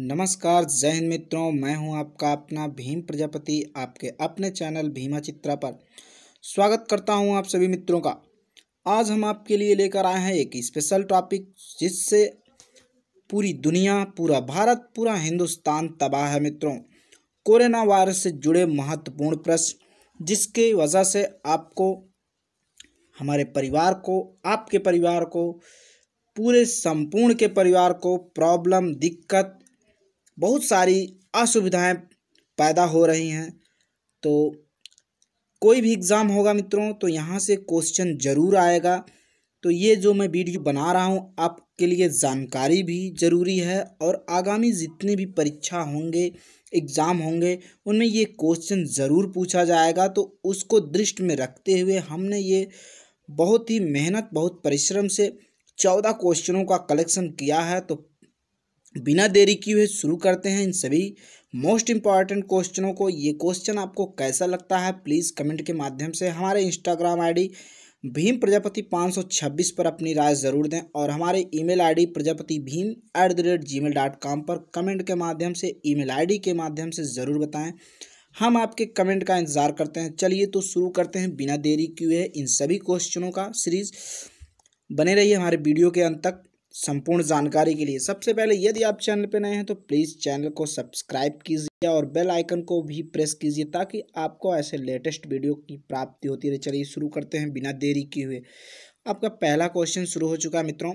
नमस्कार जय हिंद मित्रों मैं हूं आपका अपना भीम प्रजापति आपके अपने चैनल भीमा चित्रा पर स्वागत करता हूं आप सभी मित्रों का आज हम आपके लिए लेकर आए हैं एक स्पेशल टॉपिक जिससे पूरी दुनिया पूरा भारत पूरा हिंदुस्तान तबाह है मित्रों कोरोना वायरस से जुड़े महत्वपूर्ण प्रश्न जिसके वजह से आपको हमारे परिवार को आपके परिवार को पूरे संपूर्ण के परिवार को प्रॉब्लम दिक्कत बहुत सारी असुविधाएं पैदा हो रही हैं तो कोई भी एग्ज़ाम होगा मित्रों तो यहाँ से क्वेश्चन ज़रूर आएगा तो ये जो मैं वीडियो बना रहा हूँ आपके लिए जानकारी भी ज़रूरी है और आगामी जितने भी परीक्षा होंगे एग्ज़ाम होंगे उनमें ये क्वेश्चन ज़रूर पूछा जाएगा तो उसको दृष्टि में रखते हुए हमने ये बहुत ही मेहनत बहुत परिश्रम से चौदह क्वेश्चनों का कलेक्शन किया है तो बिना देरी किए शुरू करते हैं इन सभी मोस्ट इम्पॉर्टेंट क्वेश्चनों को ये क्वेश्चन आपको कैसा लगता है प्लीज़ कमेंट के माध्यम से हमारे इंस्टाग्राम आईडी भीम प्रजापति पाँच सौ छब्बीस पर अपनी राय ज़रूर दें और हमारे email ID Prajapati Bhim at the rate Gmail dot com पर कमेंट के माध्यम से ईमेल आईडी के माध्यम से ज़रूर बताएं हम आपके कमेंट का इंतज़ार करते हैं चलिए तो शुरू करते हैं बिना देरी किए इन सभी क्वेश्चनों का सीरीज़ बने रहिए हमारे वीडियो के अंत तक संपूर्ण जानकारी के लिए सबसे पहले यदि आप चैनल पर नए हैं तो प्लीज़ चैनल को सब्सक्राइब कीजिए और बेल आइकन को भी प्रेस कीजिए ताकि आपको ऐसे लेटेस्ट वीडियो की प्राप्ति होती रहे चलिए शुरू करते हैं बिना देरी किए हुए आपका पहला क्वेश्चन शुरू हो चुका है मित्रों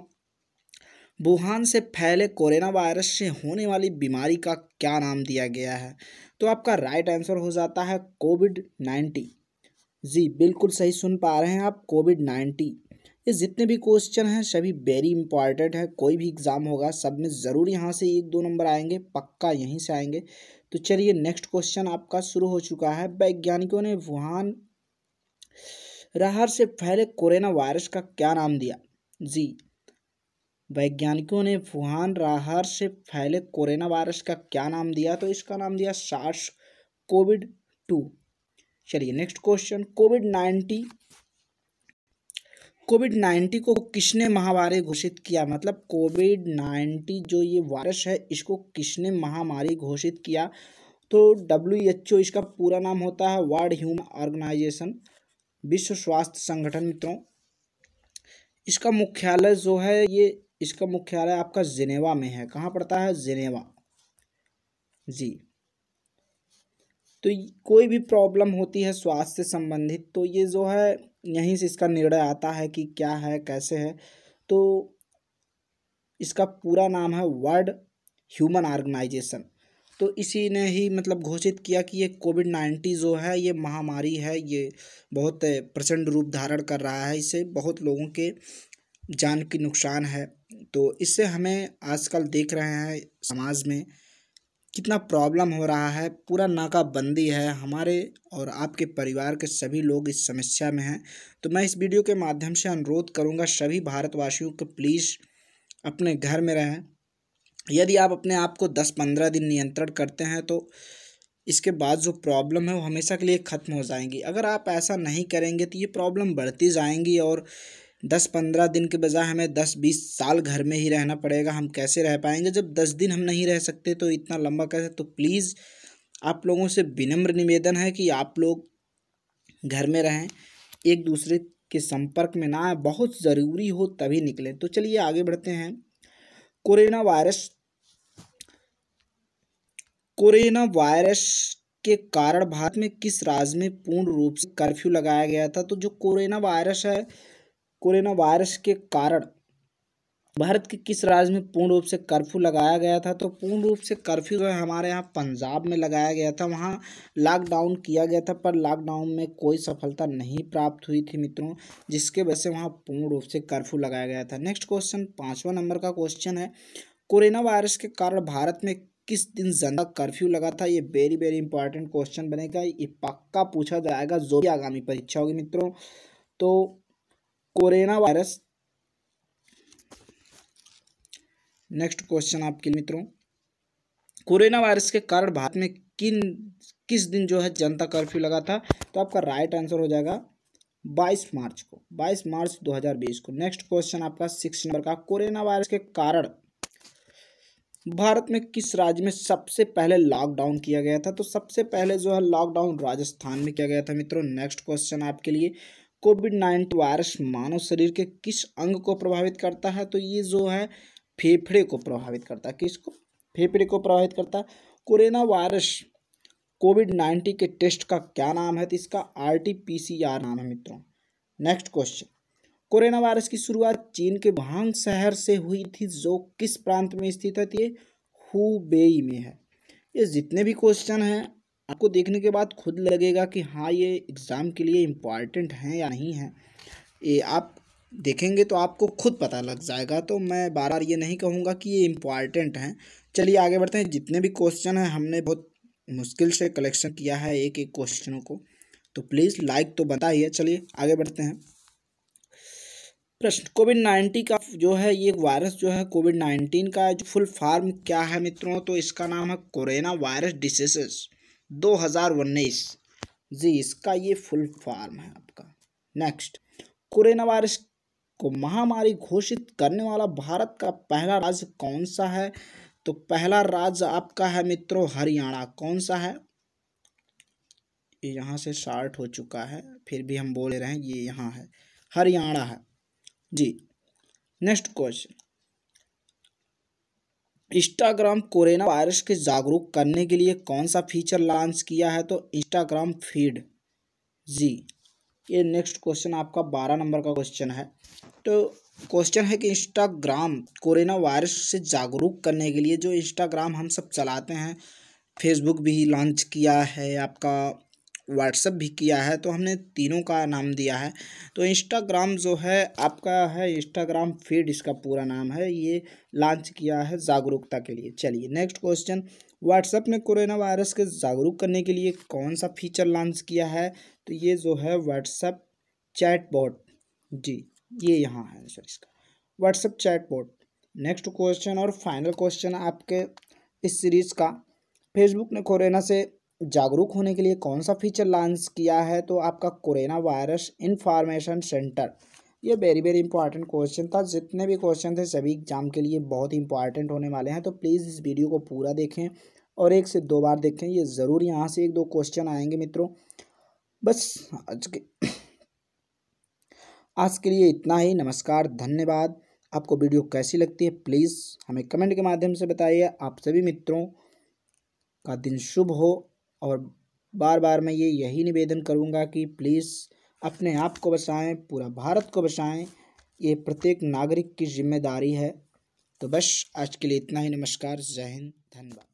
वुहान से फैले कोरोना वायरस से होने वाली बीमारी का क्या नाम दिया गया है तो आपका राइट आंसर हो जाता है कोविड नाइन्टी जी बिल्कुल सही सुन पा रहे हैं आप कोविड नाइन्टी ये जितने भी क्वेश्चन हैं सभी वेरी इंपॉर्टेंट है कोई भी एग्ज़ाम होगा सब में ज़रूर यहाँ से एक दो नंबर आएंगे पक्का यहीं से आएंगे तो चलिए नेक्स्ट क्वेश्चन आपका शुरू हो चुका है वैज्ञानिकों ने वुहान राहर से फैले कोरोना वायरस का क्या नाम दिया जी वैज्ञानिकों ने वुहान राहर से फैले कोरोना वायरस का क्या नाम दिया तो इसका नाम दिया सार्स कोविड टू चलिए next question COVID ninety COVID ninety को किसने महामारी घोषित किया मतलब कोविड नाइन्टी जो ये वायरस है इसको किसने महामारी घोषित किया तो डब्ल्यू एच ओ इसका पूरा नाम होता है वर्ल्ड ह्यूमन ऑर्गेनाइजेशन विश्व स्वास्थ्य संगठन मित्रों इसका मुख्यालय जो है ये इसका मुख्यालय आपका जिनेवा में है कहाँ पड़ता है जिनेवा जी तो कोई भी प्रॉब्लम होती है स्वास्थ्य से संबंधित तो ये जो है यहीं से इसका निर्णय आता है कि क्या है कैसे है तो इसका पूरा नाम है वर्ल्ड ह्यूमन ऑर्गेनाइजेशन तो इसी ने ही मतलब घोषित किया कि ये कोविड नाइन्टी जो है ये महामारी है ये बहुत प्रचंड रूप धारण कर रहा है इसे बहुत लोगों के जान की नुकसान है तो इससे हमें आजकल देख रहे हैं समाज में कितना प्रॉब्लम हो रहा है पूरा नाकाबंदी है हमारे और आपके परिवार के सभी लोग इस समस्या में हैं तो मैं इस वीडियो के माध्यम से अनुरोध करूंगा सभी भारतवासियों को प्लीज़ अपने घर में रहें यदि आप अपने आप को दस पंद्रह दिन नियंत्रण करते हैं तो इसके बाद जो प्रॉब्लम है वो हमेशा के लिए ख़त्म हो जाएंगी अगर आप ऐसा नहीं करेंगे तो ये प्रॉब्लम बढ़ती जाएंगी और दस पंद्रह दिन के बजाय हमें दस बीस साल घर में ही रहना पड़ेगा हम कैसे रह पाएंगे जब दस दिन हम नहीं रह सकते तो इतना लंबा कैसे तो प्लीज़ आप लोगों से विनम्र निवेदन है कि आप लोग घर में रहें एक दूसरे के संपर्क में ना आए बहुत ज़रूरी हो तभी निकलें तो चलिए आगे बढ़ते हैं कोरोना वायरस कोरोना वायरस के कारण भारत में किस राज्य में पूर्ण रूप से कर्फ्यू लगाया गया था तो जो कोरोना वायरस है कोरोना वायरस के कारण भारत के किस राज्य में पूर्ण रूप से कर्फ्यू लगाया गया था तो पूर्ण रूप से कर्फ्यू जो है हमारे यहाँ पंजाब में लगाया गया था वहाँ लॉकडाउन किया गया था पर लॉकडाउन में कोई सफलता नहीं प्राप्त हुई थी मित्रों जिसके वजह से वहाँ पूर्ण रूप से कर्फ्यू लगाया गया था नेक्स्ट क्वेश्चन पाँचवा नंबर का क्वेश्चन है कोरोना वायरस के कारण भारत में किस दिन ज़्यादा कर्फ्यू लगा था ये वेरी वेरी इंपॉर्टेंट क्वेश्चन बनेगा ये पक्का पूछा जाएगा जो भी आगामी परीक्षा होगी मित्रों तो कोरोना वायरस नेक्स्ट क्वेश्चन आपके मित्रों कोरोना वायरस के कारण भारत में किन किस दिन जो है जनता कर्फ्यू लगा था तो आपका राइट आंसर हो जाएगा 22 मार्च को 22 मार्च 2020 को नेक्स्ट क्वेश्चन आपका सिक्स नंबर का कोरोना वायरस के कारण भारत में किस राज्य में सबसे पहले लॉकडाउन किया गया था तो सबसे पहले जो है लॉकडाउन राजस्थान में किया गया था मित्रों नेक्स्ट क्वेश्चन आपके लिए कोविड नाइन्टीन वायरस मानव शरीर के किस अंग को प्रभावित करता है तो ये जो है फेफड़े को प्रभावित करता है किसको फेफड़े को प्रभावित करता है कोरोना वायरस कोविड नाइन्टीन के टेस्ट का क्या नाम है तो इसका R T P C R नाम है मित्रों नेक्स्ट क्वेश्चन कोरोना वायरस की शुरुआत चीन के भांग शहर से हुई थी जो किस प्रांत में स्थित है तो ये हुबेई में है ये जितने भी क्वेश्चन हैं आपको देखने के बाद खुद लगेगा कि हाँ ये एग्ज़ाम के लिए इम्पॉर्टेंट हैं या नहीं है ये आप देखेंगे तो आपको खुद पता लग जाएगा तो मैं बार बार ये नहीं कहूँगा कि ये इम्पॉर्टेंट हैं चलिए आगे बढ़ते हैं जितने भी क्वेश्चन हैं हमने बहुत मुश्किल से कलेक्शन किया है एक एक क्वेश्चनों को तो प्लीज़ लाइक तो बताइए चलिए आगे बढ़ते हैं प्रश्न कोविड नाइन्टीन का जो है ये वायरस जो है कोविड नाइन्टीन का जो फुल फॉर्म क्या है मित्रों तो इसका नाम है कोरोना वायरस डिसीजेस दो हज़ार उन्नीस जी इसका ये फुल फॉर्म है आपका नेक्स्ट कोरोना वायरस को महामारी घोषित करने वाला भारत का पहला राज्य कौन सा है तो पहला राज्य आपका है मित्रों हरियाणा कौन सा है ये यहाँ से शार्ट हो चुका है फिर भी हम बोल रहे हैं ये यहाँ है हरियाणा है जी next question Instagram corona virus के जागरूक करने के लिए कौन सा फीचर लॉन्च किया है तो इंस्टाग्राम फीड जी ये नेक्स्ट क्वेश्चन आपका बारह नंबर का क्वेश्चन है तो क्वेश्चन है कि इंस्टाग्राम कोरोना वायरस से जागरूक करने के लिए जो इंस्टाग्राम हम सब चलाते हैं फेसबुक भी लॉन्च किया है आपका व्हाट्सअप भी किया है तो हमने तीनों का नाम दिया है तो इंस्टाग्राम जो है आपका है इंस्टाग्राम फीड इसका पूरा नाम है ये लॉन्च किया है जागरूकता के लिए चलिए नेक्स्ट क्वेश्चन व्हाट्सएप ने कोरोना वायरस के जागरूक करने के लिए कौन सा फीचर लॉन्च किया है तो ये जो है व्हाट्सअप चैटबॉट जी ये यहाँ है सर इसका व्हाट्सअप चैटबॉट नेक्स्ट क्वेश्चन और फाइनल क्वेश्चन आपके इस सीरीज़ का फेसबुक ने कोरोना से जागरूक होने के लिए कौन सा फीचर लॉन्च किया है तो आपका कोरोना वायरस इन्फॉर्मेशन सेंटर ये वेरी वेरी इंपॉर्टेंट क्वेश्चन था जितने भी क्वेश्चन थे सभी एग्जाम के लिए बहुत ही इंपॉर्टेंट होने वाले हैं तो प्लीज़ इस वीडियो को पूरा देखें और एक से दो बार देखें ये ज़रूर यहाँ से एक दो क्वेश्चन आएंगे मित्रों बस आज के आज के लिए इतना ही नमस्कार धन्यवाद आपको वीडियो कैसी लगती है प्लीज़ हमें कमेंट के माध्यम से बताइए आप सभी मित्रों का दिन शुभ हो और बार बार मैं ये यही निवेदन करूँगा कि प्लीज़ अपने आप को बचाएं पूरा भारत को बचाएं ये प्रत्येक नागरिक की जिम्मेदारी है तो बस आज के लिए इतना ही नमस्कार जय हिंद धन्यवाद